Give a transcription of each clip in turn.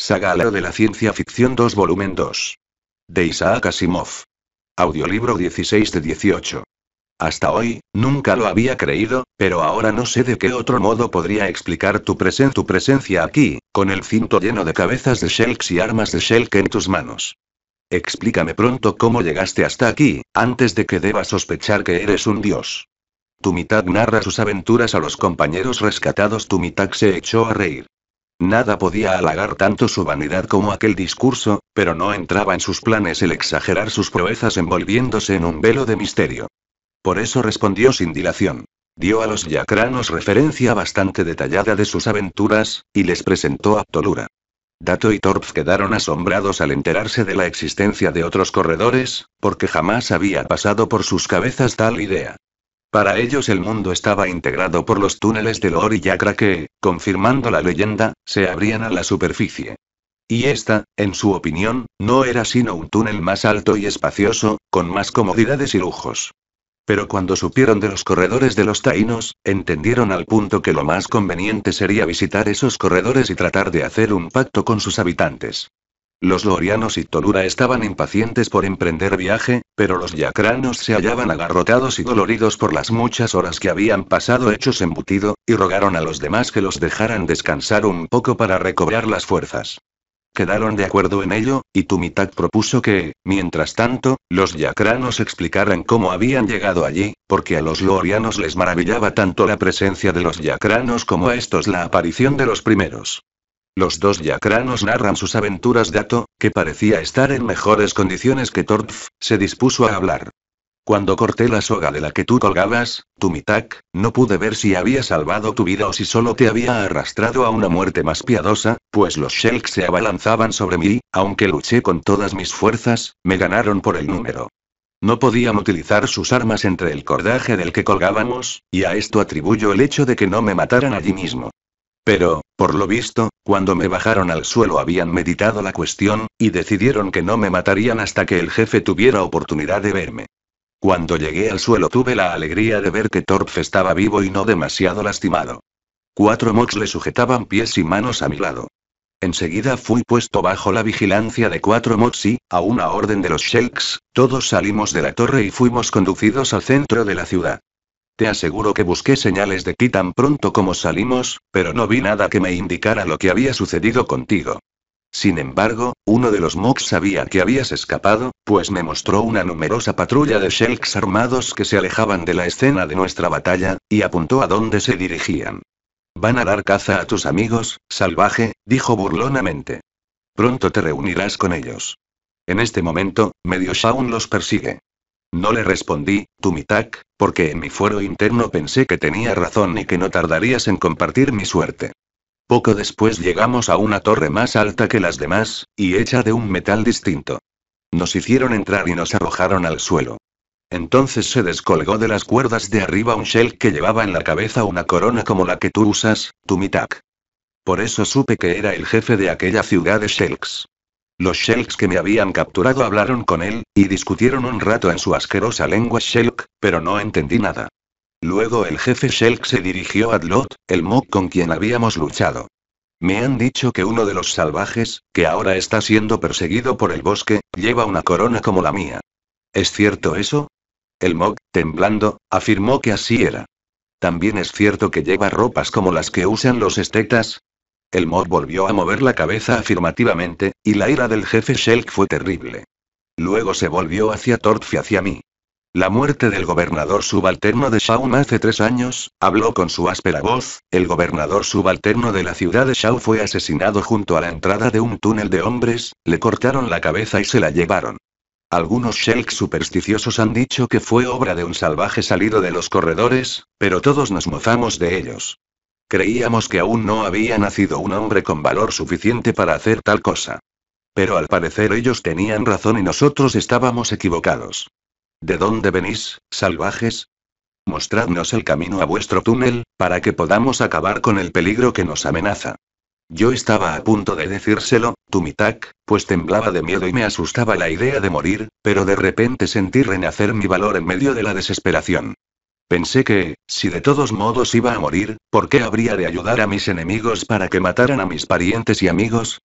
Sagalo de la Ciencia Ficción 2 Volumen 2. De Isaac Asimov. Audiolibro 16 de 18. Hasta hoy, nunca lo había creído, pero ahora no sé de qué otro modo podría explicar tu, presencia aquí, con el cinto lleno de cabezas de Shelks y armas de Shelk en tus manos. Explícame pronto cómo llegaste hasta aquí, antes de que deba sospechar que eres un dios. Tu mitad narra sus aventuras a los compañeros rescatados, tu mitad se echó a reír. Nada podía halagar tanto su vanidad como aquel discurso, pero no entraba en sus planes el exagerar sus proezas envolviéndose en un velo de misterio. Por eso respondió sin dilación. Dio a los yacranos referencia bastante detallada de sus aventuras, y les presentó a Tolura. Dato y Torps quedaron asombrados al enterarse de la existencia de otros corredores, porque jamás había pasado por sus cabezas tal idea. Para ellos el mundo estaba integrado por los túneles de Loor y Yakra que, confirmando la leyenda, se abrían a la superficie. Y esta, en su opinión, no era sino un túnel más alto y espacioso, con más comodidades y lujos. Pero cuando supieron de los corredores de los taínos, entendieron al punto que lo más conveniente sería visitar esos corredores y tratar de hacer un pacto con sus habitantes. Los lorianos y Tolura estaban impacientes por emprender viaje, pero los yacranos se hallaban agarrotados y doloridos por las muchas horas que habían pasado hechos embutido, y rogaron a los demás que los dejaran descansar un poco para recobrar las fuerzas. Quedaron de acuerdo en ello, y Tumitak propuso que, mientras tanto, los yacranos explicaran cómo habían llegado allí, porque a los lorianos les maravillaba tanto la presencia de los yacranos como a estos la aparición de los primeros. Los dos yakranos narran sus aventuras. Dato, que parecía estar en mejores condiciones que Torpf, se dispuso a hablar. Cuando corté la soga de la que tú colgabas, Tumitak, no pude ver si había salvado tu vida o si solo te había arrastrado a una muerte más piadosa, pues los Shelks se abalanzaban sobre mí, aunque luché con todas mis fuerzas, me ganaron por el número. No podían utilizar sus armas entre el cordaje del que colgábamos, y a esto atribuyo el hecho de que no me mataran allí mismo. Pero, por lo visto, cuando me bajaron al suelo habían meditado la cuestión, y decidieron que no me matarían hasta que el jefe tuviera oportunidad de verme. Cuando llegué al suelo tuve la alegría de ver que Torpf estaba vivo y no demasiado lastimado. Cuatro mox le sujetaban pies y manos a mi lado. Enseguida fui puesto bajo la vigilancia de cuatro mox y, a una orden de los Shelks, todos salimos de la torre y fuimos conducidos al centro de la ciudad. Te aseguro que busqué señales de ti tan pronto como salimos, pero no vi nada que me indicara lo que había sucedido contigo. Sin embargo, uno de los Mooks sabía que habías escapado, pues me mostró una numerosa patrulla de Shelks armados que se alejaban de la escena de nuestra batalla, y apuntó a dónde se dirigían. Van a dar caza a tus amigos, salvaje, dijo burlonamente. Pronto te reunirás con ellos. En este momento, medio Shaun los persigue. No le respondí, Tumitak, porque en mi fuero interno pensé que tenía razón y que no tardarías en compartir mi suerte. Poco después llegamos a una torre más alta que las demás, y hecha de un metal distinto. Nos hicieron entrar y nos arrojaron al suelo. Entonces se descolgó de las cuerdas de arriba un shell que llevaba en la cabeza una corona como la que tú usas, Tumitak. Por eso supe que era el jefe de aquella ciudad de Shelks. Los Shelks que me habían capturado hablaron con él, y discutieron un rato en su asquerosa lengua Shelk, pero no entendí nada. Luego el jefe Shelk se dirigió a Dlot, el Mok con quien habíamos luchado. Me han dicho que uno de los salvajes, que ahora está siendo perseguido por el bosque, lleva una corona como la mía. ¿Es cierto eso? El Mok, temblando, afirmó que así era. También es cierto que lleva ropas como las que usan los estetas, el mob volvió a mover la cabeza afirmativamente, y la ira del jefe Shelk fue terrible. Luego se volvió hacia Torf y hacia mí. La muerte del gobernador subalterno de Shaun hace tres años, habló con su áspera voz, el gobernador subalterno de la ciudad de Shao fue asesinado junto a la entrada de un túnel de hombres, le cortaron la cabeza y se la llevaron. Algunos Shelk supersticiosos han dicho que fue obra de un salvaje salido de los corredores, pero todos nos mozamos de ellos. Creíamos que aún no había nacido un hombre con valor suficiente para hacer tal cosa. Pero al parecer ellos tenían razón y nosotros estábamos equivocados. ¿De dónde venís, salvajes? Mostradnos el camino a vuestro túnel, para que podamos acabar con el peligro que nos amenaza. Yo estaba a punto de decírselo, Tumitak, pues temblaba de miedo y me asustaba la idea de morir, pero de repente sentí renacer mi valor en medio de la desesperación. Pensé que, si de todos modos iba a morir, ¿por qué habría de ayudar a mis enemigos para que mataran a mis parientes y amigos?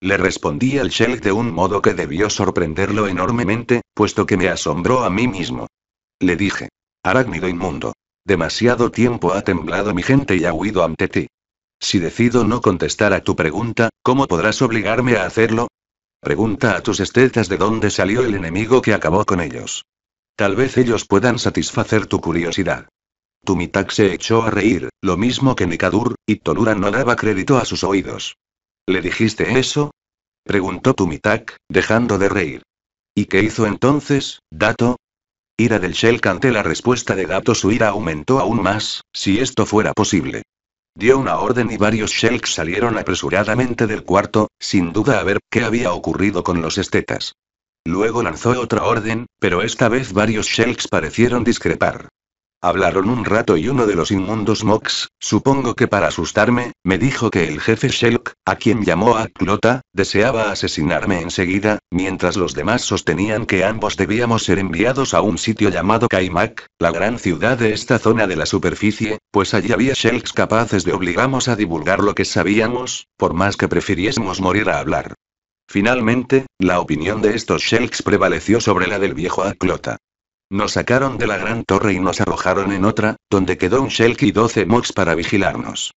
Le respondí al Shell de un modo que debió sorprenderlo enormemente, puesto que me asombró a mí mismo. Le dije. Arácnido inmundo. Demasiado tiempo ha temblado mi gente y ha huido ante ti. Si decido no contestar a tu pregunta, ¿cómo podrás obligarme a hacerlo? Pregunta a tus estetas de dónde salió el enemigo que acabó con ellos. Tal vez ellos puedan satisfacer tu curiosidad. Tumitak se echó a reír, lo mismo que Nikadur, y Tolura no daba crédito a sus oídos. ¿Le dijiste eso? preguntó Tumitak, dejando de reír. ¿Y qué hizo entonces, Dato? Ira del Shell canté la respuesta de Dato su ira aumentó aún más, si esto fuera posible. Dio una orden y varios Shelks salieron apresuradamente del cuarto, sin duda a ver qué había ocurrido con los estetas. Luego lanzó otra orden, pero esta vez varios Shelks parecieron discrepar. Hablaron un rato y uno de los inmundos Mox, supongo que para asustarme, me dijo que el jefe Shelk, a quien llamó Clota, deseaba asesinarme enseguida, mientras los demás sostenían que ambos debíamos ser enviados a un sitio llamado Kaimak, la gran ciudad de esta zona de la superficie, pues allí había Shelks capaces de obligarnos a divulgar lo que sabíamos, por más que prefiriésemos morir a hablar. Finalmente, la opinión de estos Shelks prevaleció sobre la del viejo Aclota. Nos sacaron de la gran torre y nos arrojaron en otra, donde quedó un Shelk y 12 Moks para vigilarnos.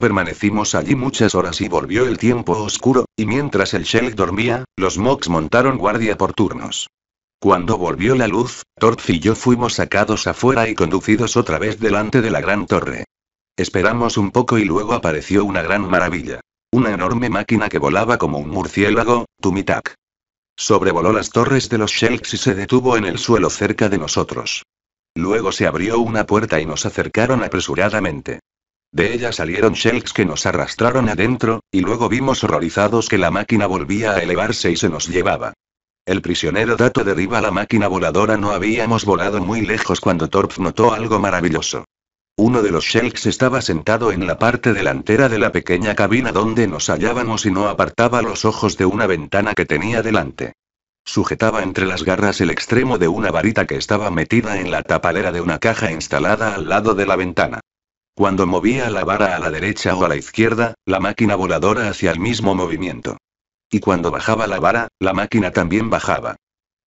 Permanecimos allí muchas horas y volvió el tiempo oscuro, y mientras el Shelk dormía, los Moks montaron guardia por turnos. Cuando volvió la luz, Torz y yo fuimos sacados afuera y conducidos otra vez delante de la gran torre. Esperamos un poco y luego apareció una gran maravilla. Una enorme máquina que volaba como un murciélago, Tumitak. Sobrevoló las torres de los Shelks y se detuvo en el suelo cerca de nosotros. Luego se abrió una puerta y nos acercaron apresuradamente. De ella salieron Shelks que nos arrastraron adentro, y luego vimos horrorizados que la máquina volvía a elevarse y se nos llevaba. El prisionero Dato derriba la máquina voladora. No habíamos volado muy lejos cuando Torp notó algo maravilloso. Uno de los Shelks estaba sentado en la parte delantera de la pequeña cabina donde nos hallábamos y no apartaba los ojos de una ventana que tenía delante. Sujetaba entre las garras el extremo de una varita que estaba metida en la tapalera de una caja instalada al lado de la ventana. Cuando movía la vara a la derecha o a la izquierda, la máquina voladora hacía el mismo movimiento. Y cuando bajaba la vara, la máquina también bajaba.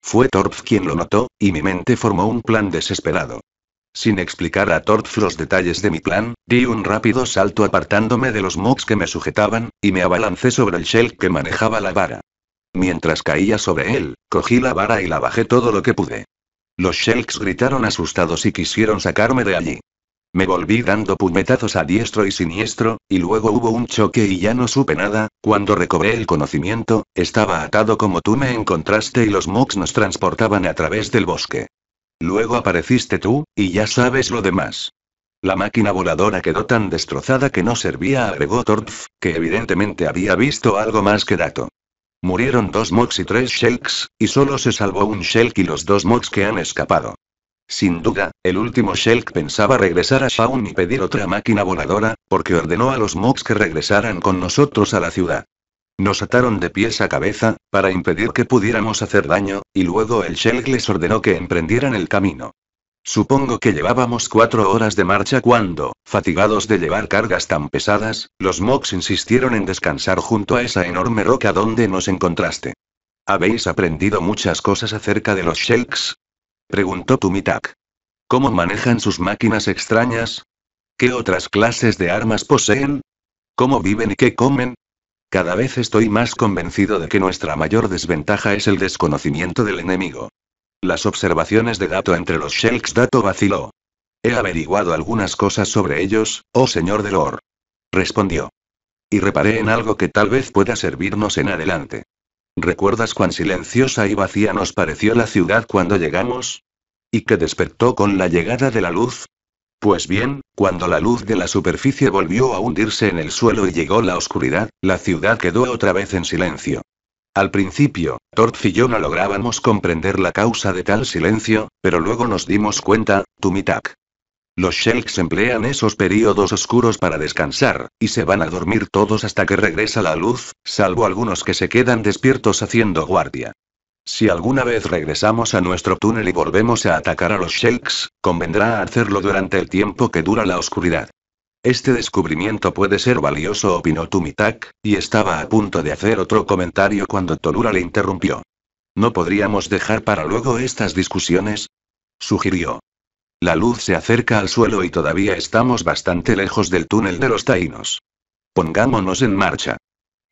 Fue Torps quien lo notó, y mi mente formó un plan desesperado. Sin explicar a Torf los detalles de mi plan, di un rápido salto apartándome de los mugs que me sujetaban, y me abalancé sobre el Shell que manejaba la vara. Mientras caía sobre él, cogí la vara y la bajé todo lo que pude. Los Shelks gritaron asustados y quisieron sacarme de allí. Me volví dando puñetazos a diestro y siniestro, y luego hubo un choque y ya no supe nada, cuando recobré el conocimiento, estaba atado como tú me encontraste y los mugs nos transportaban a través del bosque. Luego apareciste tú, y ya sabes lo demás. La máquina voladora quedó tan destrozada que no servía, agregó Torpf, que evidentemente había visto algo más que dato. Murieron dos Mox y tres Shelks, y solo se salvó un Shelk y los dos Mox que han escapado. Sin duda, el último Shelk pensaba regresar a Shaun y pedir otra máquina voladora, porque ordenó a los Mox que regresaran con nosotros a la ciudad. Nos ataron de pies a cabeza, para impedir que pudiéramos hacer daño, y luego el Sheik les ordenó que emprendieran el camino. Supongo que llevábamos cuatro horas de marcha cuando, fatigados de llevar cargas tan pesadas, los Mox insistieron en descansar junto a esa enorme roca donde nos encontraste. ¿Habéis aprendido muchas cosas acerca de los Shelks? Preguntó Tumitak. ¿Cómo manejan sus máquinas extrañas? ¿Qué otras clases de armas poseen? ¿Cómo viven y qué comen? Cada vez estoy más convencido de que nuestra mayor desventaja es el desconocimiento del enemigo. Las observaciones de Dato entre los Shelks Dato vaciló. He averiguado algunas cosas sobre ellos, oh señor de Respondió. Y reparé en algo que tal vez pueda servirnos en adelante. ¿Recuerdas cuán silenciosa y vacía nos pareció la ciudad cuando llegamos? ¿Y que despertó con la llegada de la luz? Pues bien, cuando la luz de la superficie volvió a hundirse en el suelo y llegó la oscuridad, la ciudad quedó otra vez en silencio. Al principio, Torf y yo no lográbamos comprender la causa de tal silencio, pero luego nos dimos cuenta, Tumitak. Los Shelks emplean esos períodos oscuros para descansar, y se van a dormir todos hasta que regresa la luz, salvo algunos que se quedan despiertos haciendo guardia. Si alguna vez regresamos a nuestro túnel y volvemos a atacar a los Shelks, convendrá hacerlo durante el tiempo que dura la oscuridad. Este descubrimiento puede ser valioso, opinó Tumitak, y estaba a punto de hacer otro comentario cuando Tolura le interrumpió. ¿No podríamos dejar para luego estas discusiones? sugirió. La luz se acerca al suelo y todavía estamos bastante lejos del túnel de los Taínos. Pongámonos en marcha.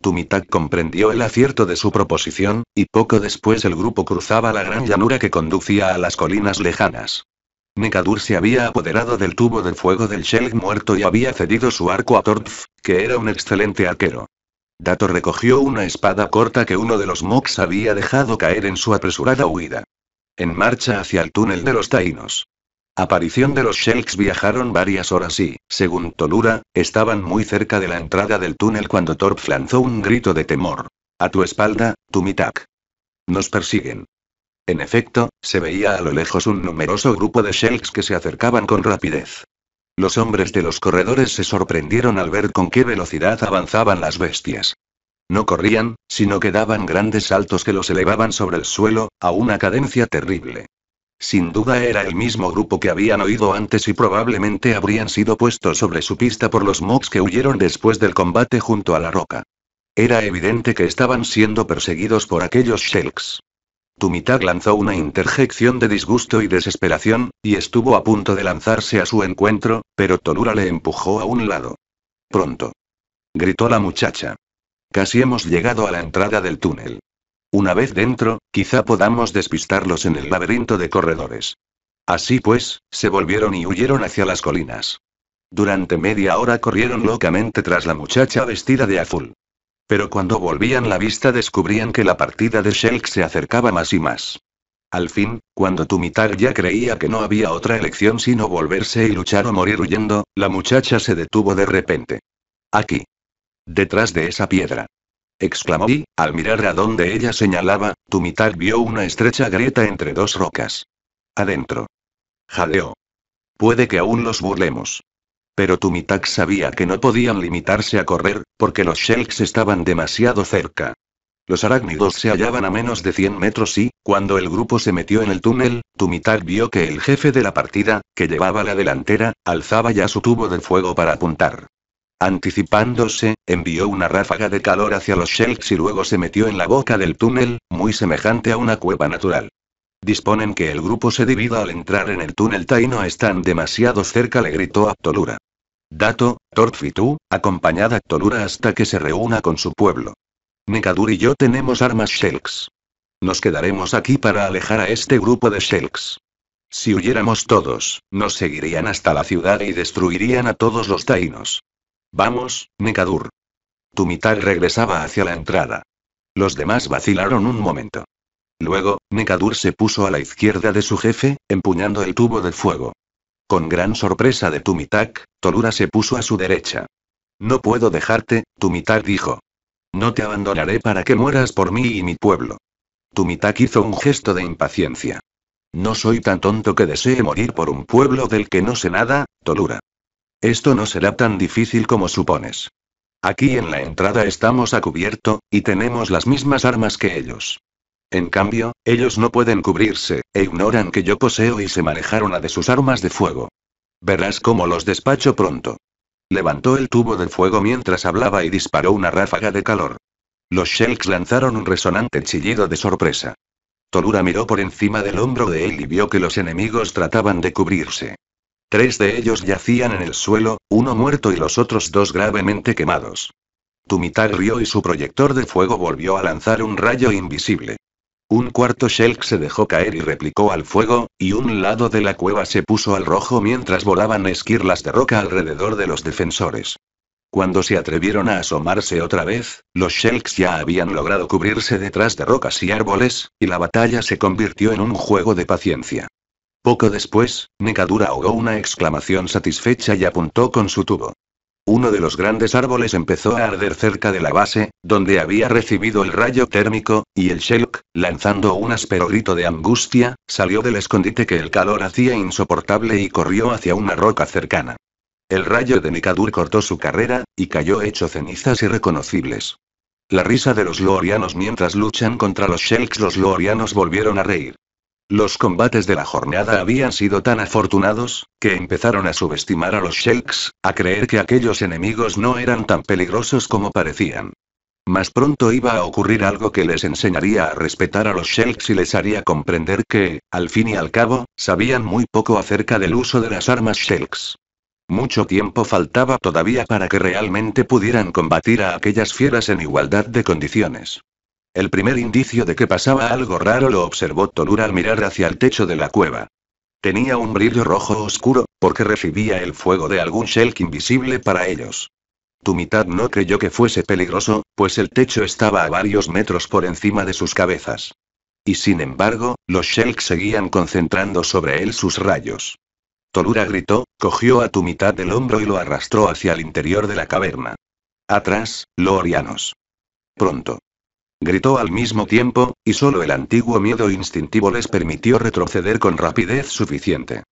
Tumitak comprendió el acierto de su proposición, y poco después el grupo cruzaba la gran llanura que conducía a las colinas lejanas. Nekadur se había apoderado del tubo de fuego del Shelg muerto y había cedido su arco a Torpf, que era un excelente arquero. Dato recogió una espada corta que uno de los Moks había dejado caer en su apresurada huida. En marcha hacia el túnel de los Taínos aparición de los Shelks viajaron varias horas y, según Tolura, estaban muy cerca de la entrada del túnel cuando Torp lanzó un grito de temor. A tu espalda, Tumitak. Nos persiguen. En efecto, se veía a lo lejos un numeroso grupo de Shelks que se acercaban con rapidez. Los hombres de los corredores se sorprendieron al ver con qué velocidad avanzaban las bestias. No corrían, sino que daban grandes saltos que los elevaban sobre el suelo, a una cadencia terrible. Sin duda era el mismo grupo que habían oído antes y probablemente habrían sido puestos sobre su pista por los mobs que huyeron después del combate junto a la roca. Era evidente que estaban siendo perseguidos por aquellos Shelks. Tumitag lanzó una interjección de disgusto y desesperación, y estuvo a punto de lanzarse a su encuentro, pero Tolura le empujó a un lado. Pronto. Gritó la muchacha. Casi hemos llegado a la entrada del túnel. Una vez dentro, quizá podamos despistarlos en el laberinto de corredores. Así pues, se volvieron y huyeron hacia las colinas. Durante media hora corrieron locamente tras la muchacha vestida de azul. Pero cuando volvían la vista descubrían que la partida de Shelk se acercaba más y más. Al fin, cuando Tumitar ya creía que no había otra elección sino volverse y luchar o morir huyendo, la muchacha se detuvo de repente. Aquí. Detrás de esa piedra exclamó y, al mirar a donde ella señalaba, Tumitak vio una estrecha grieta entre dos rocas. Adentro. Jadeó. Puede que aún los burlemos. Pero Tumitak sabía que no podían limitarse a correr, porque los Shelks estaban demasiado cerca. Los arácnidos se hallaban a menos de 100 metros y, cuando el grupo se metió en el túnel, Tumitak vio que el jefe de la partida, que llevaba la delantera, alzaba ya su tubo de fuego para apuntar. Anticipándose, envió una ráfaga de calor hacia los Shelks y luego se metió en la boca del túnel, muy semejante a una cueva natural. Disponen que el grupo se divida al entrar en el túnel Taino están demasiado cerca, le gritó a Tolura. Dato, Torfitu, acompañada a Tolura hasta que se reúna con su pueblo. Nekadur y yo tenemos armas Shelks. Nos quedaremos aquí para alejar a este grupo de Shelks. Si huyéramos todos, nos seguirían hasta la ciudad y destruirían a todos los Tainos. Vamos, Nekadur. Tumitar regresaba hacia la entrada. Los demás vacilaron un momento. Luego, Nekadur se puso a la izquierda de su jefe, empuñando el tubo de fuego. Con gran sorpresa de Tumitak, Tolura se puso a su derecha. No puedo dejarte, Tumitak dijo. No te abandonaré para que mueras por mí y mi pueblo. Tumitak hizo un gesto de impaciencia. No soy tan tonto que desee morir por un pueblo del que no sé nada, Tolura. Esto no será tan difícil como supones. Aquí en la entrada estamos a cubierto, y tenemos las mismas armas que ellos. En cambio, ellos no pueden cubrirse, e ignoran que yo poseo y se manejaron a de sus armas de fuego. Verás cómo los despacho pronto. Levantó el tubo de fuego mientras hablaba y disparó una ráfaga de calor. Los Shelks lanzaron un resonante chillido de sorpresa. Tolura miró por encima del hombro de él y vio que los enemigos trataban de cubrirse. Tres de ellos yacían en el suelo, uno muerto y los otros dos gravemente quemados. Tumitar rió y su proyector de fuego volvió a lanzar un rayo invisible. Un cuarto Shelk se dejó caer y replicó al fuego, y un lado de la cueva se puso al rojo mientras volaban esquirlas de roca alrededor de los defensores. Cuando se atrevieron a asomarse otra vez, los Shelks ya habían logrado cubrirse detrás de rocas y árboles, y la batalla se convirtió en un juego de paciencia. Poco después, Nekadura ahogó una exclamación satisfecha y apuntó con su tubo. Uno de los grandes árboles empezó a arder cerca de la base, donde había recibido el rayo térmico, y el Shelk, lanzando un áspero grito de angustia, salió del escondite que el calor hacía insoportable y corrió hacia una roca cercana. El rayo de Nikadur cortó su carrera, y cayó hecho cenizas irreconocibles. La risa de los loorianos mientras luchan contra los Shelks los lorianos volvieron a reír. Los combates de la jornada habían sido tan afortunados, que empezaron a subestimar a los Shelks, a creer que aquellos enemigos no eran tan peligrosos como parecían. Más pronto iba a ocurrir algo que les enseñaría a respetar a los Shelks y les haría comprender que, al fin y al cabo, sabían muy poco acerca del uso de las armas Shelks. Mucho tiempo faltaba todavía para que realmente pudieran combatir a aquellas fieras en igualdad de condiciones. El primer indicio de que pasaba algo raro lo observó Tolura al mirar hacia el techo de la cueva. Tenía un brillo rojo oscuro, porque recibía el fuego de algún Shelk invisible para ellos. Tumitad no creyó que fuese peligroso, pues el techo estaba a varios metros por encima de sus cabezas. Y sin embargo, los Shelk seguían concentrando sobre él sus rayos. Tolura gritó, cogió a Tumitad del hombro y lo arrastró hacia el interior de la caverna. Atrás, Lorianos. Pronto gritó al mismo tiempo, y solo el antiguo miedo instintivo les permitió retroceder con rapidez suficiente.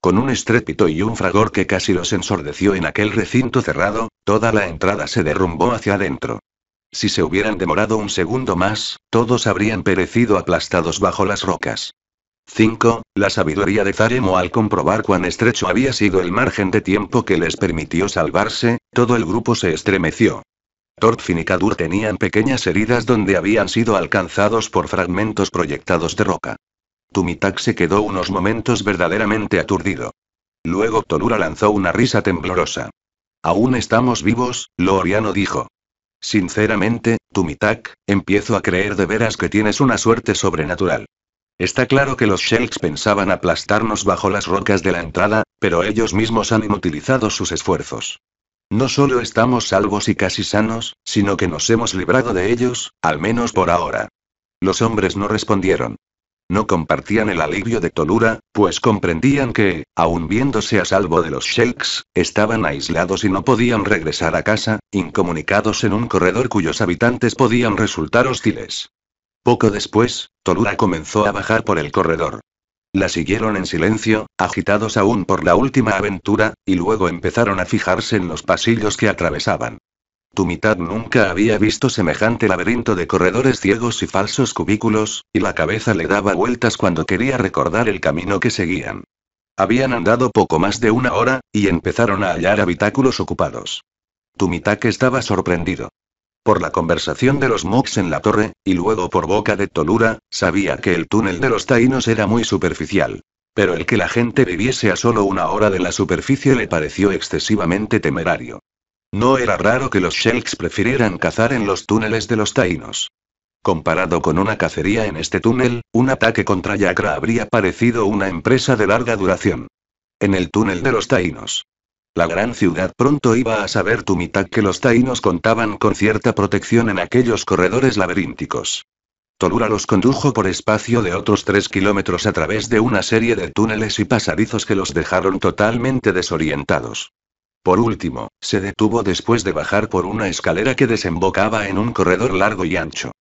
Con un estrépito y un fragor que casi los ensordeció en aquel recinto cerrado, toda la entrada se derrumbó hacia adentro. Si se hubieran demorado un segundo más, todos habrían perecido aplastados bajo las rocas. 5. La sabiduría de Zaremo al comprobar cuán estrecho había sido el margen de tiempo que les permitió salvarse, todo el grupo se estremeció, Thorfinn y Kadur tenían pequeñas heridas donde habían sido alcanzados por fragmentos proyectados de roca. Tumitak se quedó unos momentos verdaderamente aturdido. Luego Tolura lanzó una risa temblorosa. Aún estamos vivos, Loriano dijo. Sinceramente, Tumitak, empiezo a creer de veras que tienes una suerte sobrenatural. Está claro que los Shelks pensaban aplastarnos bajo las rocas de la entrada, pero ellos mismos han inutilizado sus esfuerzos. No solo estamos salvos y casi sanos, sino que nos hemos librado de ellos, al menos por ahora. Los hombres no respondieron. No compartían el alivio de Tolura, pues comprendían que, aun viéndose a salvo de los Sheiks, estaban aislados y no podían regresar a casa, incomunicados en un corredor cuyos habitantes podían resultar hostiles. Poco después, Tolura comenzó a bajar por el corredor. La siguieron en silencio, agitados aún por la última aventura, y luego empezaron a fijarse en los pasillos que atravesaban. Tumitad nunca había visto semejante laberinto de corredores ciegos y falsos cubículos, y la cabeza le daba vueltas cuando quería recordar el camino que seguían. Habían andado poco más de una hora, y empezaron a hallar habitáculos ocupados. Tumitad estaba sorprendido. Por la conversación de los Mux en la torre, y luego por boca de Tolura, sabía que el túnel de los Taínos era muy superficial. Pero el que la gente viviese a solo una hora de la superficie le pareció excesivamente temerario. No era raro que los Shelks prefirieran cazar en los túneles de los Taínos. Comparado con una cacería en este túnel, un ataque contra Yakra habría parecido una empresa de larga duración. En el túnel de los Taínos, la gran ciudad pronto iba a saber tu que los taínos contaban con cierta protección en aquellos corredores laberínticos. Tolura los condujo por espacio de otros tres kilómetros a través de una serie de túneles y pasadizos que los dejaron totalmente desorientados. Por último, se detuvo después de bajar por una escalera que desembocaba en un corredor largo y ancho.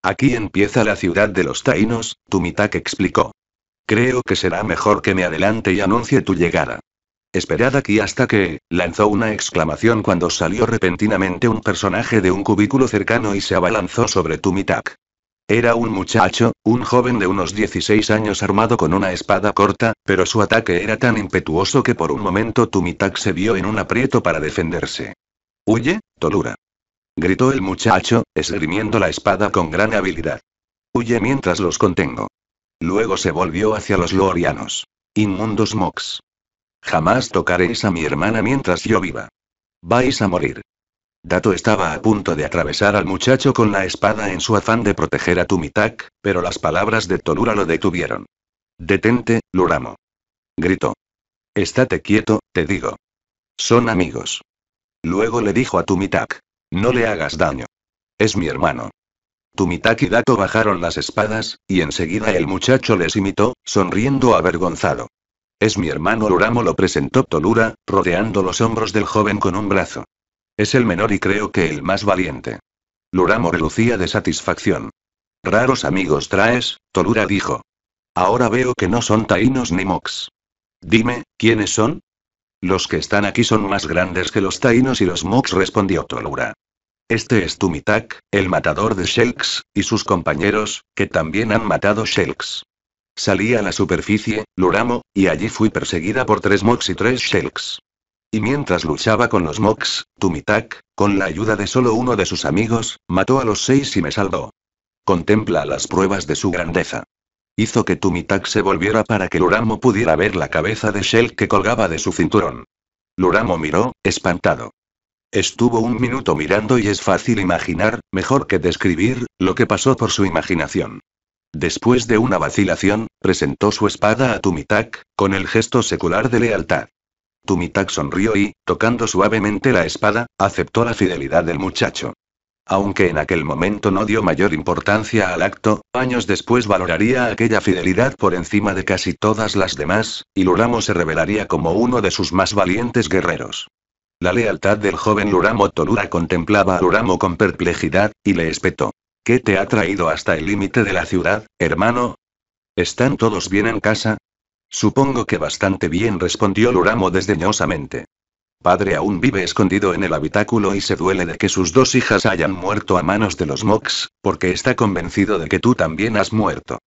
Aquí empieza la ciudad de los taínos, Tumitak explicó. Creo que será mejor que me adelante y anuncie tu llegada. Esperad aquí hasta que, lanzó una exclamación cuando salió repentinamente un personaje de un cubículo cercano y se abalanzó sobre Tumitak. Era un muchacho, un joven de unos 16 años armado con una espada corta, pero su ataque era tan impetuoso que por un momento Tumitak se vio en un aprieto para defenderse. Huye, Tolura. Gritó el muchacho, esgrimiendo la espada con gran habilidad. Huye mientras los contengo. Luego se volvió hacia los lorianos. Inmundos Mox. Jamás tocaréis a mi hermana mientras yo viva. Vais a morir. Dato estaba a punto de atravesar al muchacho con la espada en su afán de proteger a Tumitak, pero las palabras de Tolura lo detuvieron. Detente, Luramo. Gritó. Estate quieto, te digo. Son amigos. Luego le dijo a Tumitak. No le hagas daño. Es mi hermano. Tumitak y Dato bajaron las espadas, y enseguida el muchacho les imitó, sonriendo avergonzado. Es mi hermano Luramo lo presentó Tolura, rodeando los hombros del joven con un brazo. Es el menor y creo que el más valiente. Luramo relucía de satisfacción. Raros amigos traes, Tolura dijo. Ahora veo que no son taínos ni mox. Dime, ¿quiénes son? Los que están aquí son más grandes que los taínos y los mox, respondió Tolura. Este es Tumitak, el matador de Shelks, y sus compañeros, que también han matado Shelks. Salí a la superficie, Luramo, y allí fui perseguida por tres Mox y tres Shelks. Y mientras luchaba con los Mox, Tumitak, con la ayuda de solo uno de sus amigos, mató a los seis y me salvó. Contempla las pruebas de su grandeza. Hizo que Tumitak se volviera para que Luramo pudiera ver la cabeza de Shell que colgaba de su cinturón. Luramo miró, espantado. Estuvo un minuto mirando y es fácil imaginar, mejor que describir, lo que pasó por su imaginación. Después de una vacilación, presentó su espada a Tumitak, con el gesto secular de lealtad. Tumitak sonrió y, tocando suavemente la espada, aceptó la fidelidad del muchacho. Aunque en aquel momento no dio mayor importancia al acto, años después valoraría aquella fidelidad por encima de casi todas las demás, y Luramo se revelaría como uno de sus más valientes guerreros. La lealtad del joven Luramo Tolura contemplaba a Luramo con perplejidad, y le espetó. ¿Qué te ha traído hasta el límite de la ciudad, hermano? ¿Están todos bien en casa? Supongo que bastante bien, respondió Luramo desdeñosamente. Padre aún vive escondido en el habitáculo y se duele de que sus dos hijas hayan muerto a manos de los Mox, porque está convencido de que tú también has muerto.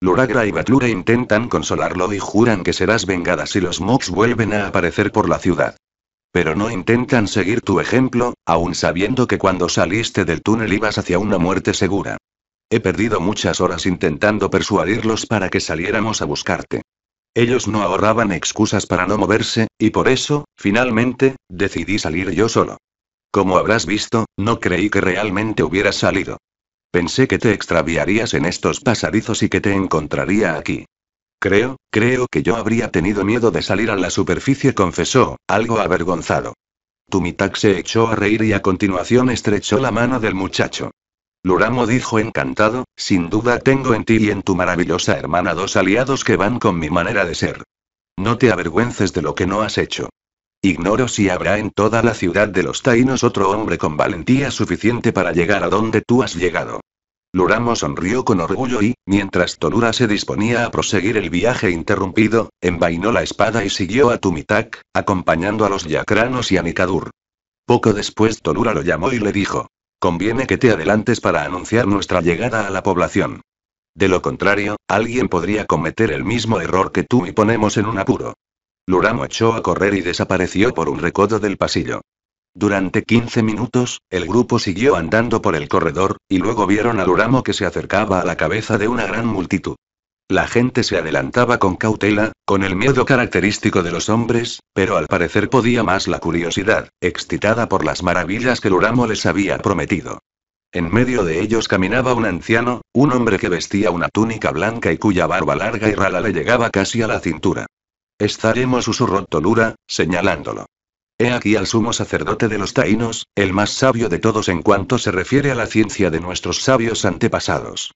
Luragra y Batlura intentan consolarlo y juran que serás vengada si los Mox vuelven a aparecer por la ciudad. Pero no intentan seguir tu ejemplo, aun sabiendo que cuando saliste del túnel ibas hacia una muerte segura. He perdido muchas horas intentando persuadirlos para que saliéramos a buscarte. Ellos no ahorraban excusas para no moverse, y por eso, finalmente, decidí salir yo solo. Como habrás visto, no creí que realmente hubieras salido. Pensé que te extraviarías en estos pasadizos y que te encontraría aquí. Creo, creo que yo habría tenido miedo de salir a la superficie, confesó, algo avergonzado. Tumitak se echó a reír y a continuación estrechó la mano del muchacho. Luramo dijo encantado, sin duda tengo en ti y en tu maravillosa hermana dos aliados que van con mi manera de ser. No te avergüences de lo que no has hecho. Ignoro si habrá en toda la ciudad de los Tainos otro hombre con valentía suficiente para llegar a donde tú has llegado. Luramo sonrió con orgullo y, mientras Tolura se disponía a proseguir el viaje interrumpido, envainó la espada y siguió a Tumitak, acompañando a los yacranos y a Nicadur. Poco después Tolura lo llamó y le dijo, conviene que te adelantes para anunciar nuestra llegada a la población. De lo contrario, alguien podría cometer el mismo error que tú y ponemos en un apuro. Luramo echó a correr y desapareció por un recodo del pasillo. Durante 15 minutos, el grupo siguió andando por el corredor, y luego vieron al Uramo que se acercaba a la cabeza de una gran multitud. La gente se adelantaba con cautela, con el miedo característico de los hombres, pero al parecer podía más la curiosidad, excitada por las maravillas que el Uramo les había prometido. En medio de ellos caminaba un anciano, un hombre que vestía una túnica blanca y cuya barba larga y rala le llegaba casi a la cintura. Estaremos, susurró Tolura, señalándolo. He aquí al sumo sacerdote de los taínos, el más sabio de todos en cuanto se refiere a la ciencia de nuestros sabios antepasados.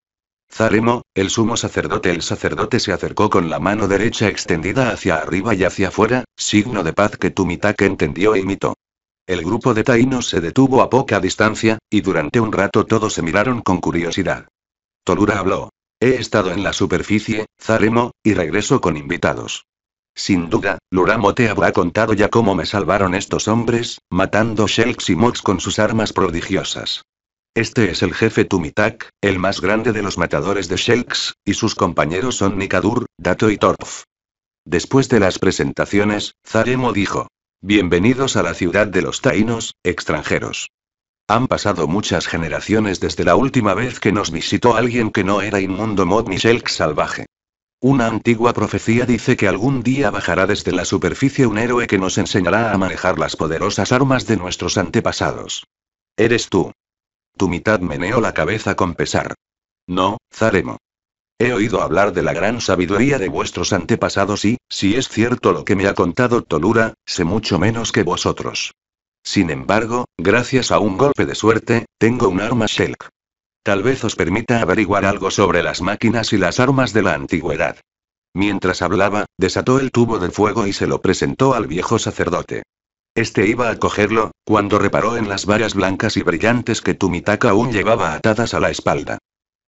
Zaremo, el sumo sacerdote El sacerdote se acercó con la mano derecha extendida hacia arriba y hacia afuera, signo de paz que Tumitake entendió e imitó. El grupo de taínos se detuvo a poca distancia, y durante un rato todos se miraron con curiosidad. Tolura habló. He estado en la superficie, Zaremo, y regreso con invitados. Sin duda, Luramo te habrá contado ya cómo me salvaron estos hombres, matando Shelks y Mox con sus armas prodigiosas. Este es el jefe Tumitak, el más grande de los matadores de Shelks, y sus compañeros son Nikadur, Dato y Torf. Después de las presentaciones, Zaremo dijo. Bienvenidos a la ciudad de los Taínos, extranjeros. Han pasado muchas generaciones desde la última vez que nos visitó alguien que no era inmundo Mod ni Shelks salvaje. Una antigua profecía dice que algún día bajará desde la superficie un héroe que nos enseñará a manejar las poderosas armas de nuestros antepasados. Eres tú. Tu mitad meneó la cabeza con pesar. No, Zaremo. He oído hablar de la gran sabiduría de vuestros antepasados y, si es cierto lo que me ha contado Tolura, sé mucho menos que vosotros. Sin embargo, gracias a un golpe de suerte, tengo un arma Shelk. Tal vez os permita averiguar algo sobre las máquinas y las armas de la antigüedad. Mientras hablaba, desató el tubo de fuego y se lo presentó al viejo sacerdote. Este iba a cogerlo, cuando reparó en las varas blancas y brillantes que Tumitaka aún llevaba atadas a la espalda.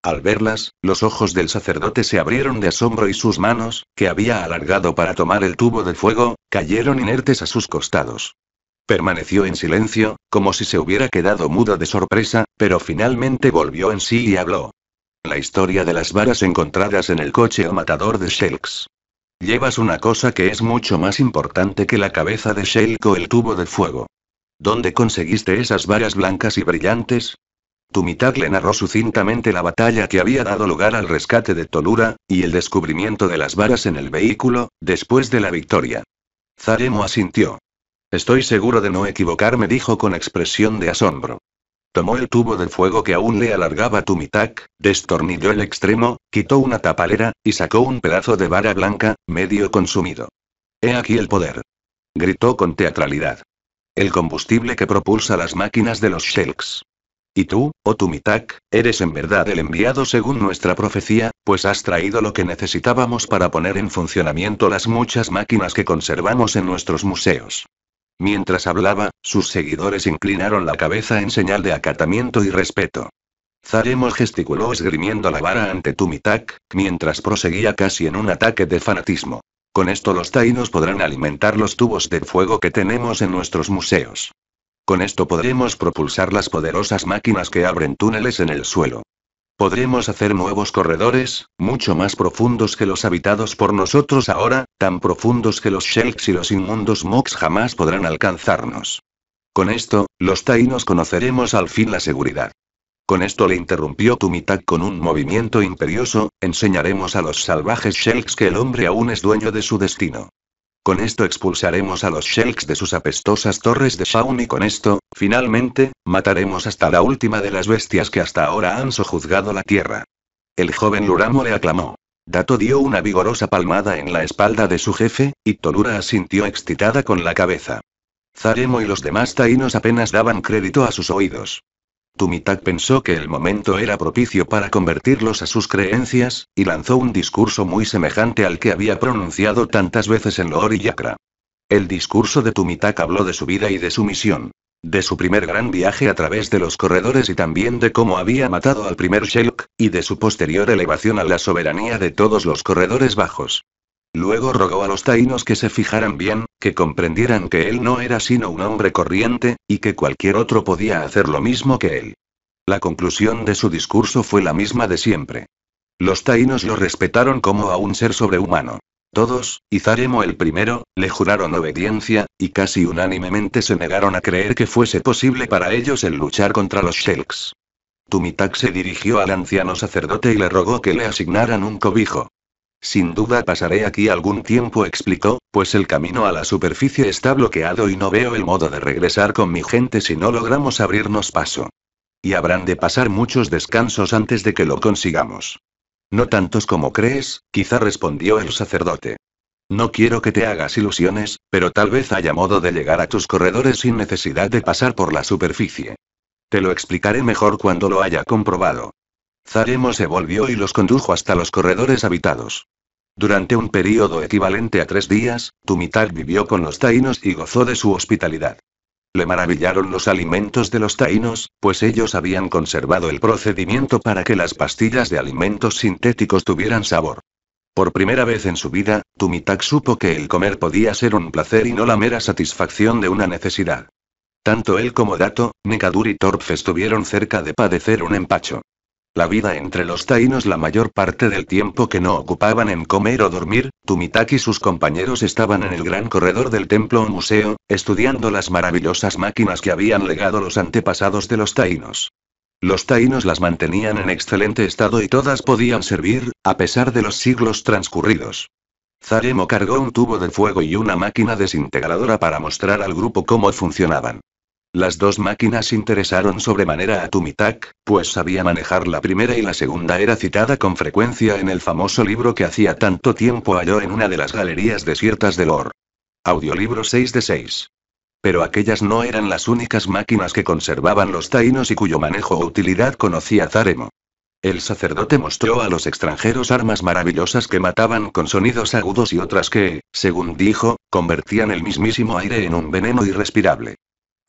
Al verlas, los ojos del sacerdote se abrieron de asombro y sus manos, que había alargado para tomar el tubo de fuego, cayeron inertes a sus costados. Permaneció en silencio, como si se hubiera quedado mudo de sorpresa, pero finalmente volvió en sí y habló. La historia de las varas encontradas en el coche o matador de Shelks. Llevas una cosa que es mucho más importante que la cabeza de shelko o el tubo de fuego. ¿Dónde conseguiste esas varas blancas y brillantes? Tu le narró sucintamente la batalla que había dado lugar al rescate de Tolura, y el descubrimiento de las varas en el vehículo, después de la victoria. Zaremo asintió. Estoy seguro de no equivocarme, dijo con expresión de asombro. Tomó el tubo de fuego que aún le alargaba Tumitak, destornilló el extremo, quitó una tapalera, y sacó un pedazo de vara blanca, medio consumido. He aquí el poder. Gritó con teatralidad. El combustible que propulsa las máquinas de los Shelks. Y tú, oh Tumitak, eres en verdad el enviado según nuestra profecía, pues has traído lo que necesitábamos para poner en funcionamiento las muchas máquinas que conservamos en nuestros museos. Mientras hablaba, sus seguidores inclinaron la cabeza en señal de acatamiento y respeto. Zaremos gesticuló esgrimiendo la vara ante Tumitak, mientras proseguía casi en un ataque de fanatismo. Con esto los taínos podrán alimentar los tubos de fuego que tenemos en nuestros museos. Con esto podremos propulsar las poderosas máquinas que abren túneles en el suelo. Podremos hacer nuevos corredores, mucho más profundos que los habitados por nosotros ahora, tan profundos que los Shelks y los inmundos Mox jamás podrán alcanzarnos. Con esto, los Tainos conoceremos al fin la seguridad. Con esto le interrumpió Tumitac con un movimiento imperioso, enseñaremos a los salvajes Shelks que el hombre aún es dueño de su destino. Con esto expulsaremos a los Shelks de sus apestosas torres de Shaun y con esto, finalmente, mataremos hasta la última de las bestias que hasta ahora han sojuzgado la tierra. El joven Luramo le aclamó. Dato dio una vigorosa palmada en la espalda de su jefe, y Tolura asintió excitada con la cabeza. Zaremo y los demás taínos apenas daban crédito a sus oídos. Tumitak pensó que el momento era propicio para convertirlos a sus creencias, y lanzó un discurso muy semejante al que había pronunciado tantas veces en Lohori Yakra. El discurso de Tumitak habló de su vida y de su misión. De su primer gran viaje a través de los corredores y también de cómo había matado al primer Shelk, y de su posterior elevación a la soberanía de todos los corredores bajos. Luego rogó a los taínos que se fijaran bien, que comprendieran que él no era sino un hombre corriente, y que cualquier otro podía hacer lo mismo que él. La conclusión de su discurso fue la misma de siempre. Los taínos lo respetaron como a un ser sobrehumano. Todos, y Zaremo el primero, le juraron obediencia, y casi unánimemente se negaron a creer que fuese posible para ellos el luchar contra los Shelks. Tumitak se dirigió al anciano sacerdote y le rogó que le asignaran un cobijo. Sin duda pasaré aquí algún tiempo, explicó, pues el camino a la superficie está bloqueado y no veo el modo de regresar con mi gente si no logramos abrirnos paso. Y habrán de pasar muchos descansos antes de que lo consigamos. No tantos como crees, quizá respondió el sacerdote. No quiero que te hagas ilusiones, pero tal vez haya modo de llegar a tus corredores sin necesidad de pasar por la superficie. Te lo explicaré mejor cuando lo haya comprobado. Zaremo se volvió y los condujo hasta los corredores habitados. Durante un periodo equivalente a tres días, Tumitak vivió con los taínos y gozó de su hospitalidad. Le maravillaron los alimentos de los taínos, pues ellos habían conservado el procedimiento para que las pastillas de alimentos sintéticos tuvieran sabor. Por primera vez en su vida, Tumitak supo que el comer podía ser un placer y no la mera satisfacción de una necesidad. Tanto él como Dato, Nekadur y Torpf estuvieron cerca de padecer un empacho. La vida entre los taínos la mayor parte del tiempo que no ocupaban en comer o dormir, Tumitaki y sus compañeros estaban en el gran corredor del templo o museo, estudiando las maravillosas máquinas que habían legado los antepasados de los taínos. Los taínos las mantenían en excelente estado y todas podían servir, a pesar de los siglos transcurridos. Zaremo cargó un tubo de fuego y una máquina desintegradora para mostrar al grupo cómo funcionaban. Las dos máquinas interesaron sobremanera a Tumitak, pues sabía manejar la primera y la segunda era citada con frecuencia en el famoso libro que hacía tanto tiempo halló en una de las galerías desiertas de Lor. Audiolibro 6 de 6. Pero aquellas no eran las únicas máquinas que conservaban los taínos y cuyo manejo o utilidad conocía Zaremo. El sacerdote mostró a los extranjeros armas maravillosas que mataban con sonidos agudos y otras que, según dijo, convertían el mismísimo aire en un veneno irrespirable.